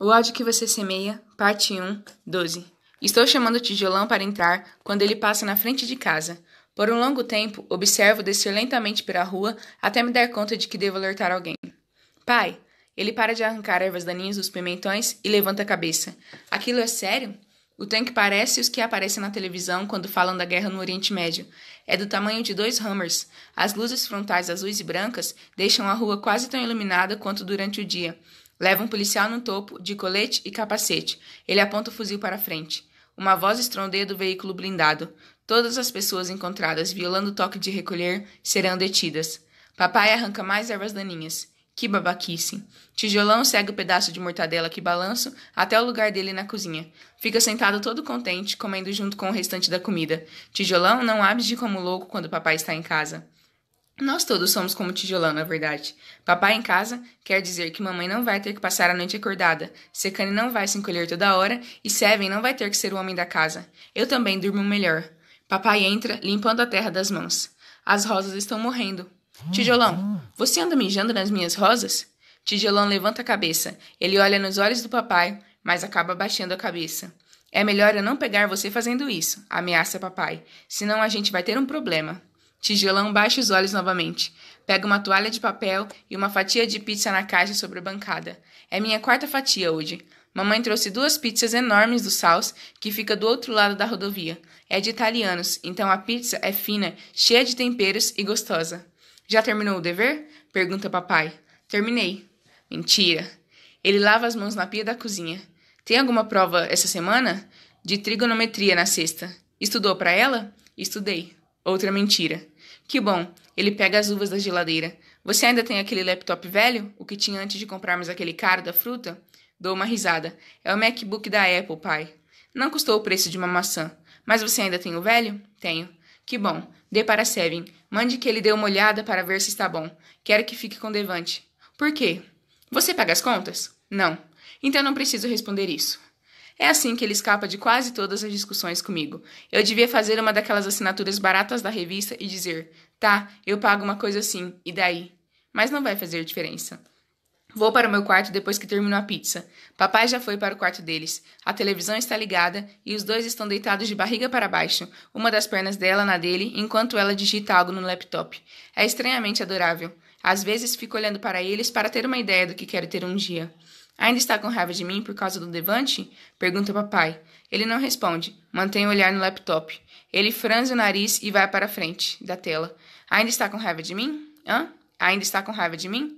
O ódio que você semeia, parte 1, 12. Estou chamando o tijolão para entrar quando ele passa na frente de casa. Por um longo tempo, observo descer lentamente pela rua até me dar conta de que devo alertar alguém. Pai, ele para de arrancar ervas daninhas dos pimentões e levanta a cabeça. Aquilo é sério? O tanque parece os que aparecem na televisão quando falam da guerra no Oriente Médio. É do tamanho de dois Hammers. As luzes frontais azuis e brancas deixam a rua quase tão iluminada quanto durante o dia. Leva um policial no topo, de colete e capacete. Ele aponta o fuzil para a frente. Uma voz estrondeia do veículo blindado. Todas as pessoas encontradas violando o toque de recolher serão detidas. Papai arranca mais ervas daninhas. Que babaquice. Tijolão segue o pedaço de mortadela que balanço até o lugar dele na cozinha. Fica sentado todo contente, comendo junto com o restante da comida. Tijolão não de como louco quando papai está em casa. Nós todos somos como tijolão, na verdade. Papai em casa quer dizer que mamãe não vai ter que passar a noite acordada, Secane não vai se encolher toda hora e Seven não vai ter que ser o homem da casa. Eu também durmo melhor. Papai entra, limpando a terra das mãos. As rosas estão morrendo. Tijolão, você anda mijando nas minhas rosas? Tijolão levanta a cabeça. Ele olha nos olhos do papai, mas acaba baixando a cabeça. É melhor eu não pegar você fazendo isso, ameaça papai, senão a gente vai ter um problema. Tigelão baixa os olhos novamente. Pega uma toalha de papel e uma fatia de pizza na caixa sobre a bancada. É minha quarta fatia hoje. Mamãe trouxe duas pizzas enormes do Sals, que fica do outro lado da rodovia. É de italianos, então a pizza é fina, cheia de temperos e gostosa. Já terminou o dever? Pergunta papai. Terminei. Mentira. Ele lava as mãos na pia da cozinha. Tem alguma prova essa semana? De trigonometria na sexta. Estudou para ela? Estudei. Outra mentira. Que bom, ele pega as uvas da geladeira. Você ainda tem aquele laptop velho? O que tinha antes de comprarmos aquele caro da fruta? Dou uma risada. É o MacBook da Apple, pai. Não custou o preço de uma maçã. Mas você ainda tem o velho? Tenho. Que bom. Dê para Seven. Mande que ele dê uma olhada para ver se está bom. Quero que fique com Devante. Por quê? Você paga as contas? Não. Então não preciso responder isso. É assim que ele escapa de quase todas as discussões comigo. Eu devia fazer uma daquelas assinaturas baratas da revista e dizer: tá, eu pago uma coisa assim, e daí? Mas não vai fazer diferença. Vou para o meu quarto depois que termino a pizza. Papai já foi para o quarto deles. A televisão está ligada e os dois estão deitados de barriga para baixo, uma das pernas dela na dele, enquanto ela digita algo no laptop. É estranhamente adorável. Às vezes fico olhando para eles para ter uma ideia do que quero ter um dia. Ainda está com raiva de mim por causa do Devante? Pergunta papai. Ele não responde. Mantém o olhar no laptop. Ele franze o nariz e vai para a frente da tela. Ainda está com raiva de mim? Hã? Ainda está com raiva de mim?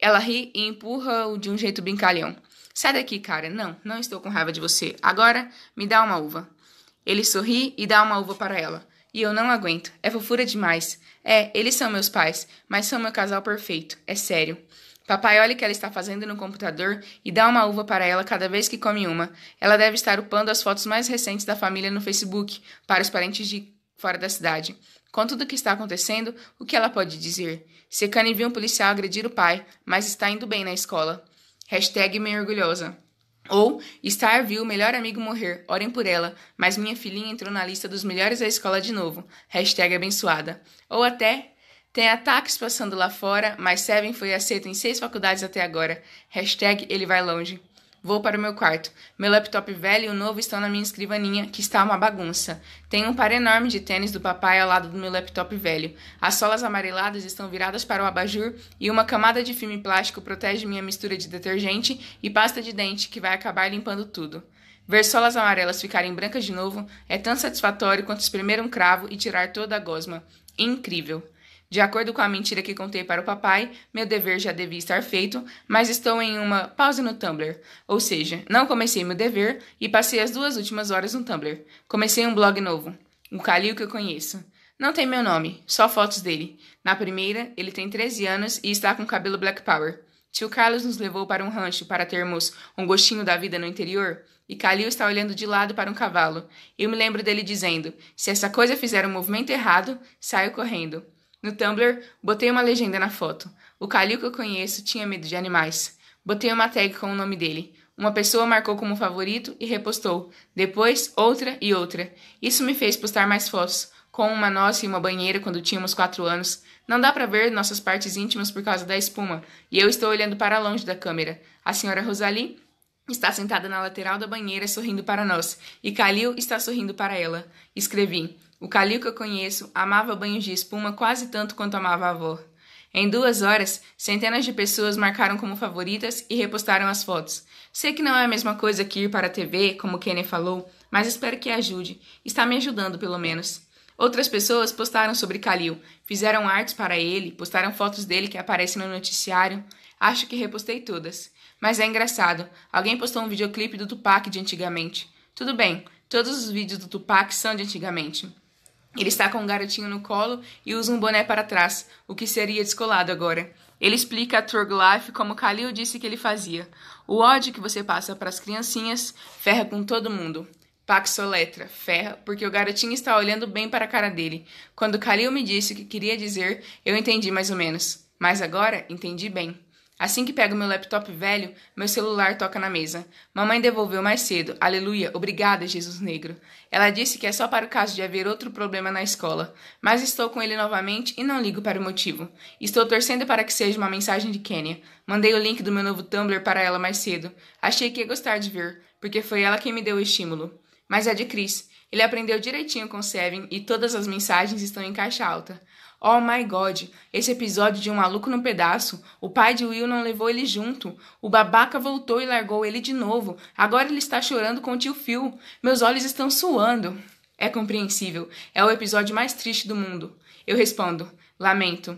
Ela ri e empurra-o de um jeito brincalhão. Sai daqui, cara. Não, não estou com raiva de você. Agora, me dá uma uva. Ele sorri e dá uma uva para ela. E eu não aguento. É fofura demais. É, eles são meus pais, mas são meu casal perfeito. É sério. Papai olha o que ela está fazendo no computador e dá uma uva para ela cada vez que come uma. Ela deve estar upando as fotos mais recentes da família no Facebook para os parentes de fora da cidade. Com tudo o que está acontecendo, o que ela pode dizer? Secane viu um policial agredir o pai, mas está indo bem na escola. Hashtag meio orgulhosa. Ou, Star viu o melhor amigo morrer, orem por ela, mas minha filhinha entrou na lista dos melhores da escola de novo. Hashtag abençoada. Ou até, tem ataques passando lá fora, mas Seven foi aceito em seis faculdades até agora. Hashtag ele vai longe. Vou para o meu quarto. Meu laptop velho e o novo estão na minha escrivaninha, que está uma bagunça. Tem um par enorme de tênis do papai ao lado do meu laptop velho. As solas amareladas estão viradas para o abajur e uma camada de filme plástico protege minha mistura de detergente e pasta de dente, que vai acabar limpando tudo. Ver solas amarelas ficarem brancas de novo é tão satisfatório quanto espremer um cravo e tirar toda a gosma. Incrível! De acordo com a mentira que contei para o papai, meu dever já devia estar feito, mas estou em uma pausa no Tumblr. Ou seja, não comecei meu dever e passei as duas últimas horas no Tumblr. Comecei um blog novo, um Calil que eu conheço. Não tem meu nome, só fotos dele. Na primeira, ele tem 13 anos e está com cabelo Black Power. Tio Carlos nos levou para um rancho para termos um gostinho da vida no interior, e Calil está olhando de lado para um cavalo. Eu me lembro dele dizendo: Se essa coisa fizer um movimento errado, saio correndo. No Tumblr, botei uma legenda na foto. O Calil que eu conheço tinha medo de animais. Botei uma tag com o nome dele. Uma pessoa marcou como favorito e repostou. Depois, outra e outra. Isso me fez postar mais fotos, com uma nossa e uma banheira quando tínhamos quatro anos. Não dá para ver nossas partes íntimas por causa da espuma, e eu estou olhando para longe da câmera. A senhora Rosalie está sentada na lateral da banheira sorrindo para nós, e Kalil está sorrindo para ela. Escrevi: O Kalil que eu conheço amava banhos de espuma quase tanto quanto amava a avó. Em duas horas, centenas de pessoas marcaram como favoritas e repostaram as fotos. Sei que não é a mesma coisa que ir para a TV, como Kenny falou, mas espero que ajude. Está me ajudando, pelo menos. Outras pessoas postaram sobre Kalil, fizeram artes para ele, postaram fotos dele que aparecem no noticiário. Acho que repostei todas. Mas é engraçado. Alguém postou um videoclipe do Tupac de antigamente. Tudo bem, todos os vídeos do Tupac são de antigamente. Ele está com um garotinho no colo e usa um boné para trás, o que seria descolado agora. Ele explica a Turg Life como Khalil disse que ele fazia. O ódio que você passa para as criancinhas ferra com todo mundo. Soletra, ferra, porque o garotinho está olhando bem para a cara dele. Quando Khalil me disse o que queria dizer, eu entendi mais ou menos. Mas agora entendi bem. Assim que pego meu laptop velho, meu celular toca na mesa. Mamãe devolveu mais cedo. Aleluia, obrigada, Jesus Negro. Ela disse que é só para o caso de haver outro problema na escola, mas estou com ele novamente e não ligo para o motivo. Estou torcendo para que seja uma mensagem de Kenya. Mandei o link do meu novo Tumblr para ela mais cedo. Achei que ia gostar de ver, porque foi ela quem me deu o estímulo. Mas é de Chris. Ele aprendeu direitinho com Seven e todas as mensagens estão em caixa alta. Oh my god, esse episódio de Um Maluco no Pedaço, o pai de Will não levou ele junto, o babaca voltou e largou ele de novo, agora ele está chorando com o tio Phil, meus olhos estão suando. É compreensível, é o episódio mais triste do mundo. Eu respondo, lamento.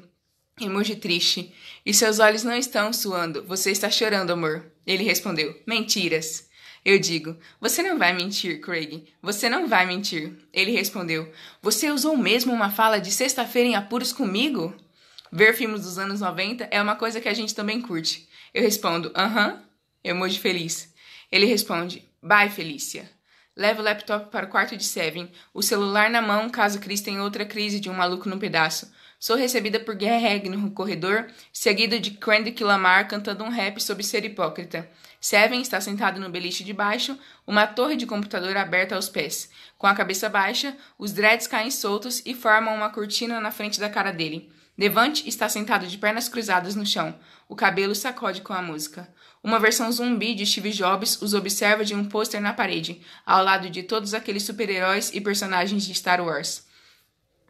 Emoji triste. E seus olhos não estão suando, você está chorando, amor. Ele respondeu, mentiras. Eu digo: Você não vai mentir, Craig. Você não vai mentir. Ele respondeu: Você usou mesmo uma fala de sexta-feira em apuros comigo? Ver filmes dos anos 90 é uma coisa que a gente também curte. Eu respondo: Aham. Uh Emoji feliz. Ele responde: Bye, Felícia. Leva o laptop para o quarto de Seven, o celular na mão caso Chris tenha outra crise de um maluco no pedaço. Sou recebida por Greg no corredor, seguida de Kendrick Lamar cantando um rap sobre ser hipócrita. Seven está sentado no beliche de baixo, uma torre de computador aberta aos pés. Com a cabeça baixa, os dreads caem soltos e formam uma cortina na frente da cara dele. Levante está sentado de pernas cruzadas no chão. O cabelo sacode com a música. Uma versão zumbi de Steve Jobs os observa de um pôster na parede, ao lado de todos aqueles super-heróis e personagens de Star Wars.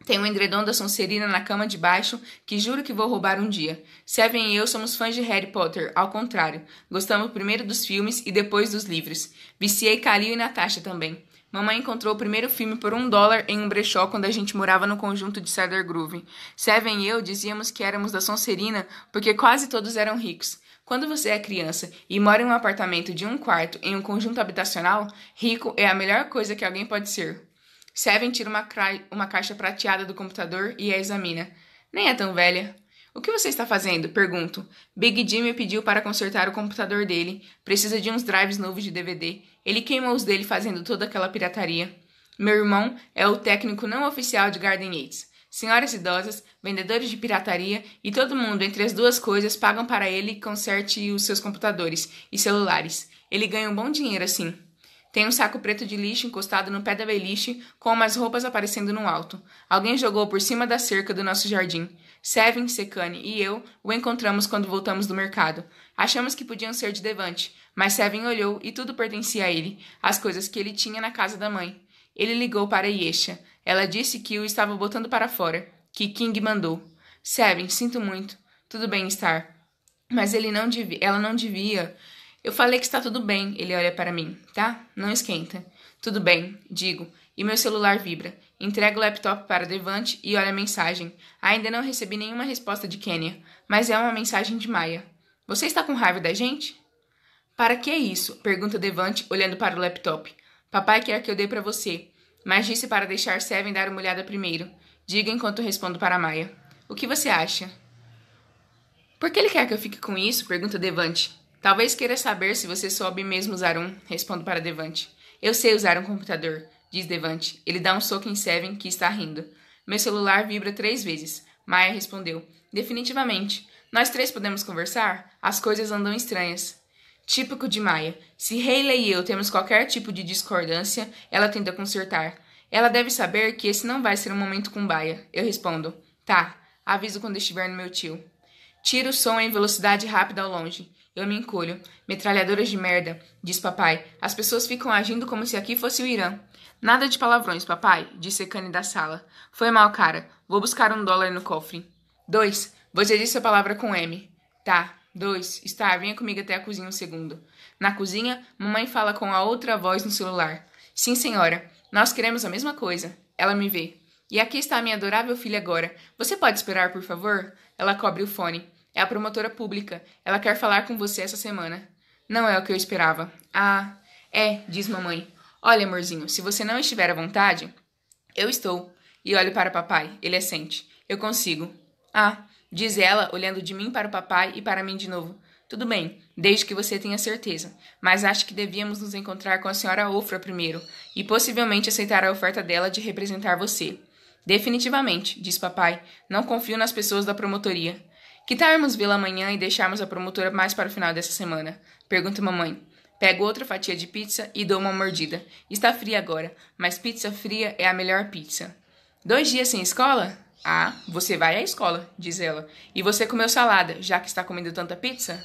Tem um edredom da Sonserina na cama de baixo que juro que vou roubar um dia. Seven e eu somos fãs de Harry Potter, ao contrário. Gostamos primeiro dos filmes e depois dos livros. Viciei Kalil e Natasha também. Mamãe encontrou o primeiro filme por um dólar em um brechó quando a gente morava no conjunto de Cedar Grove. Seven e eu dizíamos que éramos da Sonserina porque quase todos eram ricos. Quando você é criança e mora em um apartamento de um quarto em um conjunto habitacional, rico é a melhor coisa que alguém pode ser. Seven tira uma, uma caixa prateada do computador e a examina. Nem é tão velha. O que você está fazendo? Pergunto. Big me pediu para consertar o computador dele. Precisa de uns drives novos de DVD. Ele queimou os dele fazendo toda aquela pirataria. Meu irmão é o técnico não oficial de Garden Gates. Senhoras idosas, vendedores de pirataria e todo mundo entre as duas coisas pagam para ele conserte os seus computadores e celulares. Ele ganha um bom dinheiro assim. Tem um saco preto de lixo encostado no pé da beliche, com umas roupas aparecendo no alto. Alguém jogou por cima da cerca do nosso jardim. Seven, Secane e eu o encontramos quando voltamos do mercado. Achamos que podiam ser de Devante, mas Seven olhou e tudo pertencia a ele, as coisas que ele tinha na casa da mãe. Ele ligou para Yesha. Ela disse que o estava botando para fora, que King mandou. Seven, sinto muito. Tudo bem estar. Mas ele não devia, ela não devia. Eu falei que está tudo bem, ele olha para mim, tá? Não esquenta. Tudo bem, digo, e meu celular vibra. Entrego o laptop para Devante e olho a mensagem. Ainda não recebi nenhuma resposta de Kenya, mas é uma mensagem de Maia. Você está com raiva da gente? Para que isso? pergunta Devante, olhando para o laptop. Papai quer que eu dê para você, mas disse para deixar Seven dar uma olhada primeiro. Diga enquanto respondo para Maia. O que você acha? Por que ele quer que eu fique com isso? pergunta Devante. Talvez queira saber se você soube mesmo usar um, respondo para Devante. Eu sei usar um computador, diz Devante. Ele dá um soco em Seven, que está rindo. Meu celular vibra três vezes. Maia respondeu. Definitivamente. Nós três podemos conversar? As coisas andam estranhas. Típico de Maia. Se Hayley e eu temos qualquer tipo de discordância, ela tenta consertar. Ela deve saber que esse não vai ser um momento com Baia. Eu respondo. Tá. Aviso quando estiver no meu tio. Tiro o som em velocidade rápida ao longe. Eu me encolho. Metralhadoras de merda, diz papai. As pessoas ficam agindo como se aqui fosse o Irã. Nada de palavrões, papai, disse Cane da sala. Foi mal, cara. Vou buscar um dólar no cofre. Dois. Você disse a palavra com M. Tá. Dois. Está, venha comigo até a cozinha um segundo. Na cozinha, mamãe fala com a outra voz no celular. Sim, senhora. Nós queremos a mesma coisa. Ela me vê. E aqui está a minha adorável filha agora. Você pode esperar, por favor? Ela cobre o fone. É a promotora pública. Ela quer falar com você essa semana. Não é o que eu esperava. Ah, é, diz mamãe. Olha, amorzinho, se você não estiver à vontade, eu estou. E olho para papai. Ele assente. É eu consigo. Ah, diz ela, olhando de mim para o papai e para mim de novo. Tudo bem, desde que você tenha certeza, mas acho que devíamos nos encontrar com a senhora Ofra primeiro e possivelmente aceitar a oferta dela de representar você. Definitivamente, diz papai, não confio nas pessoas da promotoria. Que tal irmos vê-la amanhã e deixarmos a promotora mais para o final dessa semana? Pergunta mamãe. Pego outra fatia de pizza e dou uma mordida. Está fria agora, mas pizza fria é a melhor pizza. Dois dias sem escola? Ah, você vai à escola, diz ela. E você comeu salada, já que está comendo tanta pizza?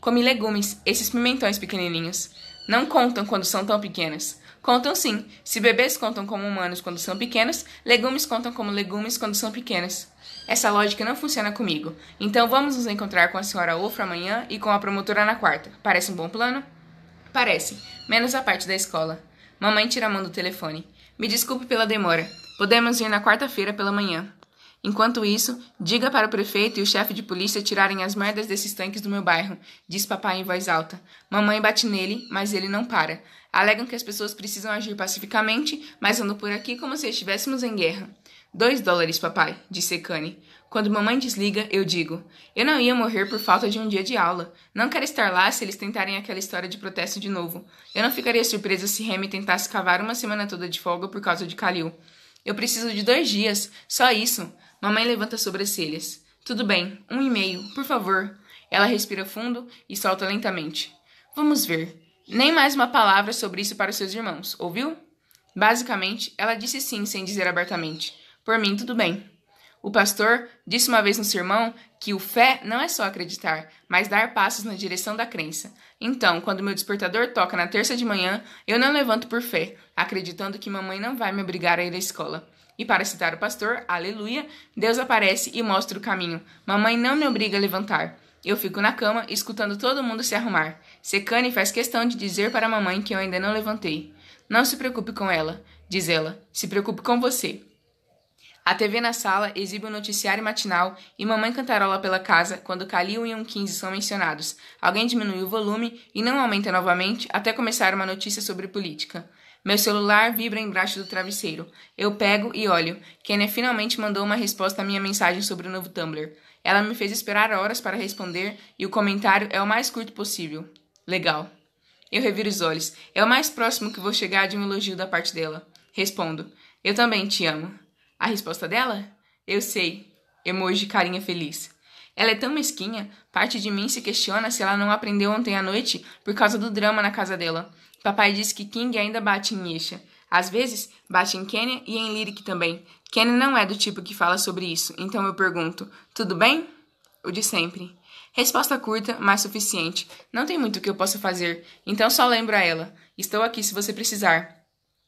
Comi legumes, esses pimentões pequenininhos. Não contam quando são tão pequenas. Contam sim. Se bebês contam como humanos quando são pequenos, legumes contam como legumes quando são pequenas. Essa lógica não funciona comigo. Então vamos nos encontrar com a senhora Ofra amanhã e com a promotora na quarta. Parece um bom plano? Parece, menos a parte da escola. Mamãe tira a mão do telefone. Me desculpe pela demora. Podemos ir na quarta-feira pela manhã. Enquanto isso, diga para o prefeito e o chefe de polícia tirarem as merdas desses tanques do meu bairro, diz papai em voz alta. Mamãe bate nele, mas ele não para. Alegam que as pessoas precisam agir pacificamente, mas andam por aqui como se estivéssemos em guerra. Dois dólares, papai, disse Kanye. Quando mamãe desliga, eu digo: Eu não ia morrer por falta de um dia de aula. Não quero estar lá se eles tentarem aquela história de protesto de novo. Eu não ficaria surpresa se Remy tentasse cavar uma semana toda de folga por causa de Kalil. Eu preciso de dois dias, só isso. Mamãe levanta as sobrancelhas. Tudo bem, um e meio, por favor. Ela respira fundo e solta lentamente. Vamos ver. Nem mais uma palavra sobre isso para os seus irmãos, ouviu? Basicamente, ela disse sim sem dizer abertamente. Por mim, tudo bem. O pastor disse uma vez no sermão que o fé não é só acreditar, mas dar passos na direção da crença. Então, quando meu despertador toca na terça de manhã, eu não levanto por fé, acreditando que mamãe não vai me obrigar a ir à escola. E para citar o pastor, aleluia, Deus aparece e mostra o caminho. Mamãe não me obriga a levantar. Eu fico na cama, escutando todo mundo se arrumar. Secane faz questão de dizer para a mamãe que eu ainda não levantei. Não se preocupe com ela, diz ela. Se preocupe com você. A TV na sala exibe o um noticiário matinal e mamãe cantarola pela casa quando Kalil e um 15 são mencionados. Alguém diminui o volume e não aumenta novamente até começar uma notícia sobre política. Meu celular vibra embaixo do travesseiro. Eu pego e olho. Kenia finalmente mandou uma resposta à minha mensagem sobre o novo Tumblr. Ela me fez esperar horas para responder e o comentário é o mais curto possível. Legal. Eu reviro os olhos. É o mais próximo que vou chegar de um elogio da parte dela. Respondo: Eu também te amo. A resposta dela? Eu sei. Emoji carinha feliz. Ela é tão mesquinha, parte de mim se questiona se ela não aprendeu ontem à noite por causa do drama na casa dela. Papai disse que King ainda bate em Isha. Às vezes, bate em Kenya e em Lyric também. Kenya não é do tipo que fala sobre isso, então eu pergunto: tudo bem? O de sempre. Resposta curta, mas suficiente. Não tem muito que eu possa fazer, então só lembro a ela: estou aqui se você precisar.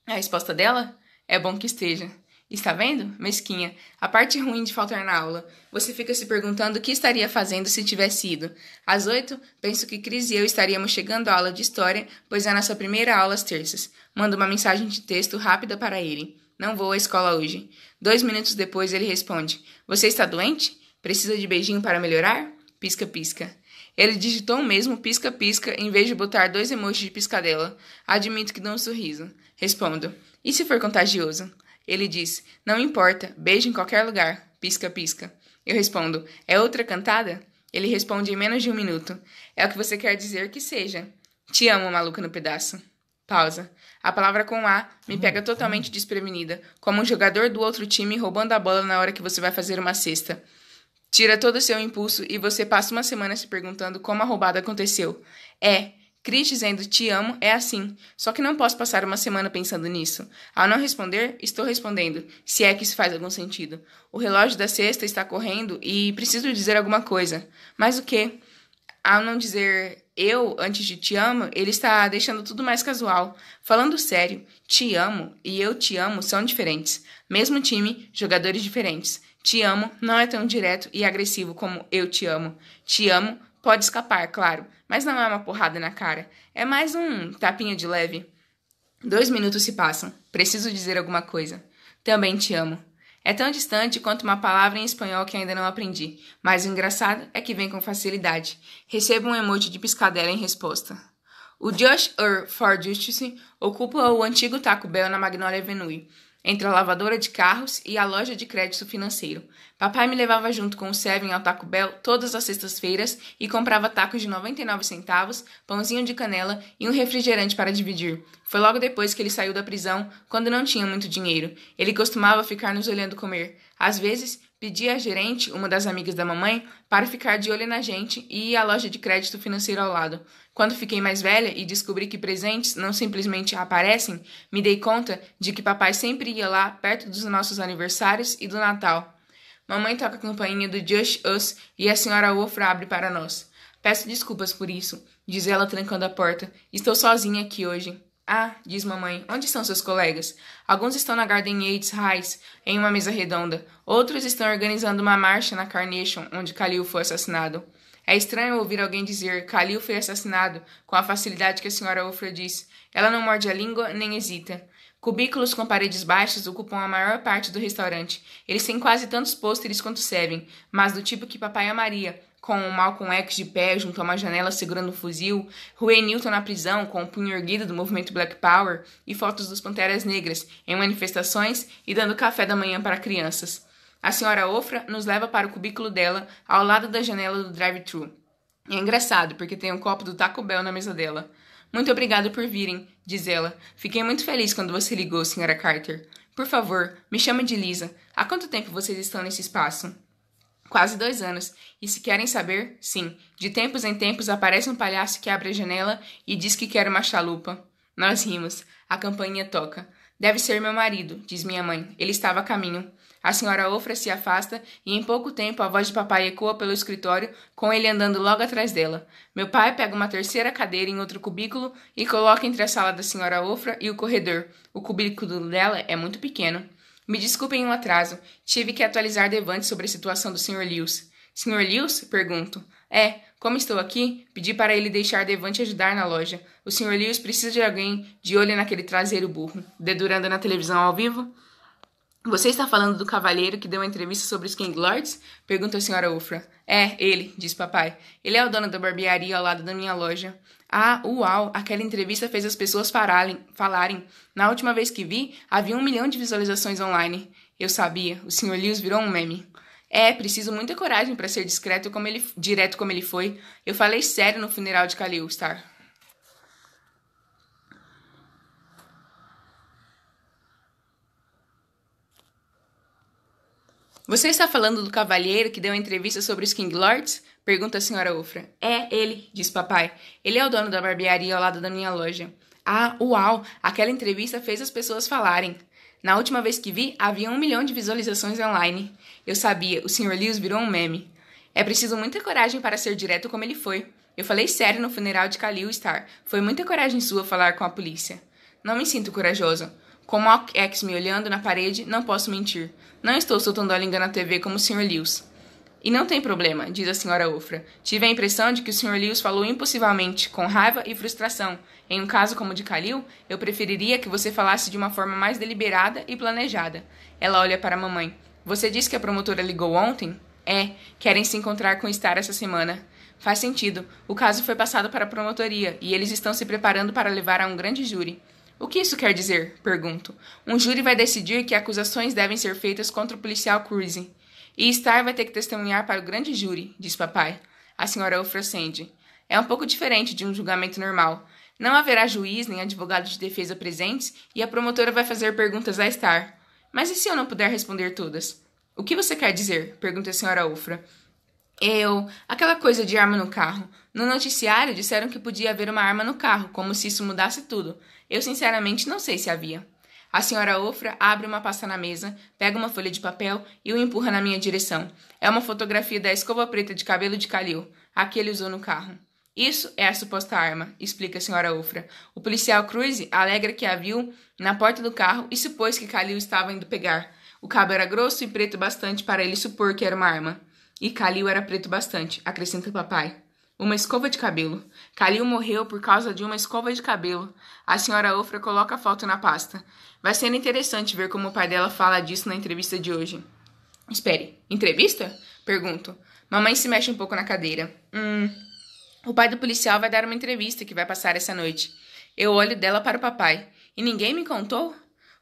A resposta dela? É bom que esteja. Está vendo? Mesquinha. A parte ruim de faltar na aula. Você fica se perguntando o que estaria fazendo se tivesse ido. Às oito, penso que Cris e eu estaríamos chegando à aula de história, pois é a nossa primeira aula às terças. Mando uma mensagem de texto rápida para ele. Não vou à escola hoje. Dois minutos depois ele responde: Você está doente? Precisa de beijinho para melhorar? Pisca, pisca. Ele digitou o mesmo pisca-pisca em vez de botar dois emojis de piscadela. Admito que dou um sorriso. Respondo: E se for contagioso? Ele diz: Não importa, beijo em qualquer lugar. Pisca, pisca. Eu respondo: É outra cantada? Ele responde em menos de um minuto: É o que você quer dizer que seja. Te amo, maluca no pedaço. Pausa. A palavra com A me hum, pega tá. totalmente desprevenida, como um jogador do outro time roubando a bola na hora que você vai fazer uma cesta. Tira todo o seu impulso e você passa uma semana se perguntando como a roubada aconteceu. É, Chris dizendo te amo é assim, só que não posso passar uma semana pensando nisso. Ao não responder, estou respondendo, se é que isso faz algum sentido. O relógio da sexta está correndo e preciso dizer alguma coisa. Mas o quê? Ao não dizer eu antes de te amo, ele está deixando tudo mais casual. Falando sério, te amo e eu te amo são diferentes. Mesmo time, jogadores diferentes. Te amo não é tão direto e agressivo como eu te amo. Te amo pode escapar, claro, mas não é uma porrada na cara, é mais um tapinha de leve. Dois minutos se passam. Preciso dizer alguma coisa. Também te amo. É tão distante quanto uma palavra em espanhol que ainda não aprendi, mas o engraçado é que vem com facilidade. Recebo um emoji de piscadela em resposta. O Josh Earl for Justice ocupa o antigo Taco Bell na Magnolia Avenue, entre a lavadora de carros e a loja de crédito financeiro. Papai me levava junto com o Seven ao Taco Bell todas as sextas-feiras e comprava tacos de 99 centavos, pãozinho de canela e um refrigerante para dividir. Foi logo depois que ele saiu da prisão, quando não tinha muito dinheiro. Ele costumava ficar nos olhando comer. Às vezes, Pedi à gerente, uma das amigas da mamãe, para ficar de olho na gente e ir à loja de crédito financeiro ao lado. Quando fiquei mais velha e descobri que presentes não simplesmente aparecem, me dei conta de que papai sempre ia lá perto dos nossos aniversários e do Natal. Mamãe toca a campainha do Just Us e a senhora Wolfra abre para nós. Peço desculpas por isso, diz ela trancando a porta. Estou sozinha aqui hoje. Ah, diz mamãe, onde estão seus colegas? Alguns estão na Garden Yates Heights, em uma mesa redonda. Outros estão organizando uma marcha na Carnation, onde Calil foi assassinado. É estranho ouvir alguém dizer Calil foi assassinado com a facilidade que a senhora Ofra diz. Ela não morde a língua nem hesita. Cubículos com paredes baixas ocupam a maior parte do restaurante. Eles têm quase tantos pôsteres quanto servem, mas do tipo que papai amaria, com Malcolm X de pé junto a uma janela segurando um fuzil, Huey Newton na prisão com o um punho erguido do movimento Black Power e fotos dos Panteras Negras em manifestações e dando café da manhã para crianças. A senhora Ofra nos leva para o cubículo dela, ao lado da janela do drive-thru. É engraçado, porque tem um copo do Taco Bell na mesa dela. Muito obrigado por virem, diz ela. Fiquei muito feliz quando você ligou, senhora Carter. Por favor, me chame de Lisa. Há quanto tempo vocês estão nesse espaço? quase dois anos. E se querem saber, sim, de tempos em tempos aparece um palhaço que abre a janela e diz que quer uma chalupa. Nós rimos. A campainha toca. Deve ser meu marido, diz minha mãe. Ele estava a caminho. A senhora Ofra se afasta e em pouco tempo a voz de papai ecoa pelo escritório, com ele andando logo atrás dela. Meu pai pega uma terceira cadeira em outro cubículo e coloca entre a sala da senhora Ofra e o corredor. O cubículo dela é muito pequeno. Me desculpem o atraso. Tive que atualizar Devante sobre a situação do Sr. Lewis. Sr. Lewis? Pergunto. É, como estou aqui, pedi para ele deixar Devante ajudar na loja. O Sr. Lewis precisa de alguém de olho naquele traseiro burro. Dedurando na televisão ao vivo? Você está falando do cavalheiro que deu uma entrevista sobre os King Lords? Pergunta a senhora Ufra. É, ele, diz papai. Ele é o dono da barbearia ao lado da minha loja. Ah, uau, aquela entrevista fez as pessoas faralem, falarem. Na última vez que vi, havia um milhão de visualizações online. Eu sabia, o senhor Lewis virou um meme. É, preciso muita coragem para ser discreto como ele, direto como ele foi. Eu falei sério no funeral de Kalil Star. Você está falando do cavalheiro que deu entrevista sobre os King Lords? Pergunta a senhora Ofra. É, ele, diz papai. Ele é o dono da barbearia ao lado da minha loja. Ah, uau! Aquela entrevista fez as pessoas falarem. Na última vez que vi, havia um milhão de visualizações online. Eu sabia, o Sr. Lewis virou um meme. É preciso muita coragem para ser direto como ele foi. Eu falei sério no funeral de Khalil Star. Foi muita coragem sua falar com a polícia. Não me sinto corajoso. Como X me olhando na parede, não posso mentir. Não estou soltando a língua na TV como o Sr. Lewis. E não tem problema, diz a senhora Ofra. Tive a impressão de que o Sr. Lewis falou impossivelmente, com raiva e frustração. Em um caso como o de Kalil, eu preferiria que você falasse de uma forma mais deliberada e planejada. Ela olha para a mamãe. Você disse que a promotora ligou ontem? É, querem se encontrar com o Star essa semana. Faz sentido. O caso foi passado para a promotoria e eles estão se preparando para levar a um grande júri. O que isso quer dizer? Pergunto. Um júri vai decidir que acusações devem ser feitas contra o policial Cruise. E Star vai ter que testemunhar para o grande júri, diz papai. A senhora acende. É um pouco diferente de um julgamento normal. Não haverá juiz nem advogado de defesa presentes e a promotora vai fazer perguntas a Star. Mas e se eu não puder responder todas? O que você quer dizer? pergunta a senhora Ofra. Eu. Aquela coisa de arma no carro. No noticiário disseram que podia haver uma arma no carro, como se isso mudasse tudo. Eu sinceramente não sei se havia. A senhora Ofra abre uma pasta na mesa, pega uma folha de papel e o empurra na minha direção. É uma fotografia da escova preta de cabelo de Calil, a que ele usou no carro. Isso é a suposta arma, explica a senhora Ofra. O policial Cruz alegra que a viu na porta do carro e supôs que Calil estava indo pegar. O cabo era grosso e preto bastante para ele supor que era uma arma. E Calil era preto bastante, acrescenta o papai. Uma escova de cabelo. Caliu morreu por causa de uma escova de cabelo. A senhora Ofra coloca a foto na pasta. Vai ser interessante ver como o pai dela fala disso na entrevista de hoje. Espere, entrevista? Pergunto. Mamãe se mexe um pouco na cadeira. Hum. O pai do policial vai dar uma entrevista que vai passar essa noite. Eu olho dela para o papai. E ninguém me contou?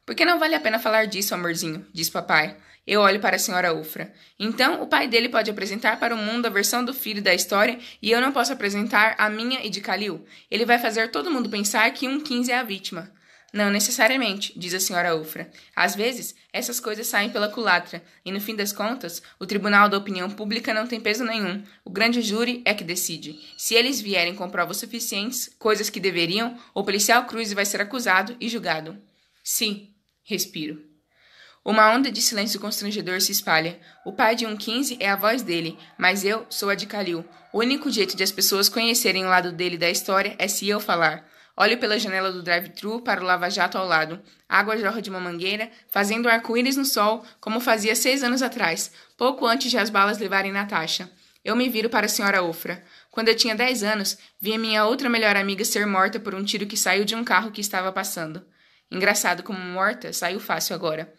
Porque não vale a pena falar disso, amorzinho, diz papai. Eu olho para a senhora Ufra. Então, o pai dele pode apresentar para o mundo a versão do filho da história e eu não posso apresentar a minha e de Kalil. Ele vai fazer todo mundo pensar que um 15 é a vítima. Não necessariamente, diz a senhora Ufra. Às vezes, essas coisas saem pela culatra, e no fim das contas, o Tribunal da Opinião Pública não tem peso nenhum. O grande júri é que decide. Se eles vierem com provas suficientes, coisas que deveriam, o policial Cruz vai ser acusado e julgado. Sim, respiro. Uma onda de silêncio constrangedor se espalha. O pai de um 15 é a voz dele, mas eu sou a de Calil. O único jeito de as pessoas conhecerem o lado dele da história é se eu falar. Olho pela janela do drive-thru para o lava-jato ao lado. A água jorra de uma mangueira, fazendo arco-íris no sol, como fazia seis anos atrás, pouco antes de as balas levarem Natasha. Eu me viro para a senhora Ofra. Quando eu tinha dez anos, vi minha outra melhor amiga ser morta por um tiro que saiu de um carro que estava passando. Engraçado como morta, saiu fácil agora.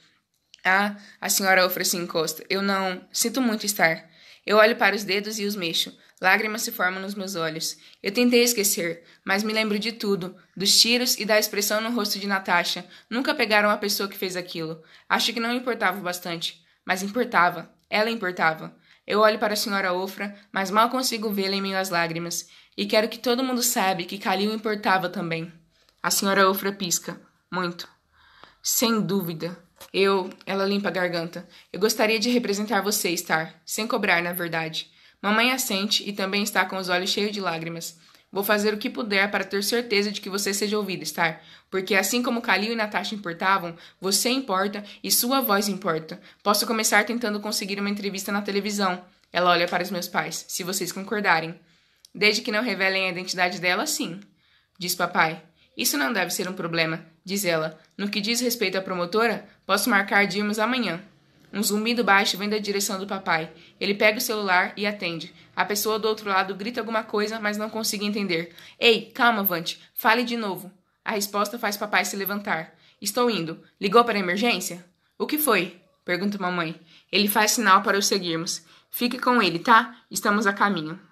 Ah, a senhora Ofra se encosta. Eu não. Sinto muito estar. Eu olho para os dedos e os mexo. Lágrimas se formam nos meus olhos. Eu tentei esquecer, mas me lembro de tudo, dos tiros e da expressão no rosto de Natasha. Nunca pegaram a pessoa que fez aquilo. Acho que não importava o bastante, mas importava. Ela importava. Eu olho para a senhora Ofra, mas mal consigo vê-la em meio às lágrimas, e quero que todo mundo saiba que Kalil importava também. A senhora Ofra pisca. Muito. Sem dúvida. Eu, ela limpa a garganta. Eu gostaria de representar você, Star, tá? sem cobrar, na verdade. Mamãe assente e também está com os olhos cheios de lágrimas. Vou fazer o que puder para ter certeza de que você seja ouvida, Star, tá? porque assim como Kalil e Natasha importavam, você importa e sua voz importa. Posso começar tentando conseguir uma entrevista na televisão. Ela olha para os meus pais, se vocês concordarem. Desde que não revelem a identidade dela, sim, diz papai. Isso não deve ser um problema, diz ela. No que diz respeito à promotora, posso marcar de irmos amanhã. Um zumbido baixo vem da direção do papai. Ele pega o celular e atende. A pessoa do outro lado grita alguma coisa, mas não consegue entender. Ei, calma, Vante. Fale de novo. A resposta faz papai se levantar. Estou indo. Ligou para a emergência? O que foi? pergunta mamãe. Ele faz sinal para eu seguirmos. Fique com ele, tá? Estamos a caminho.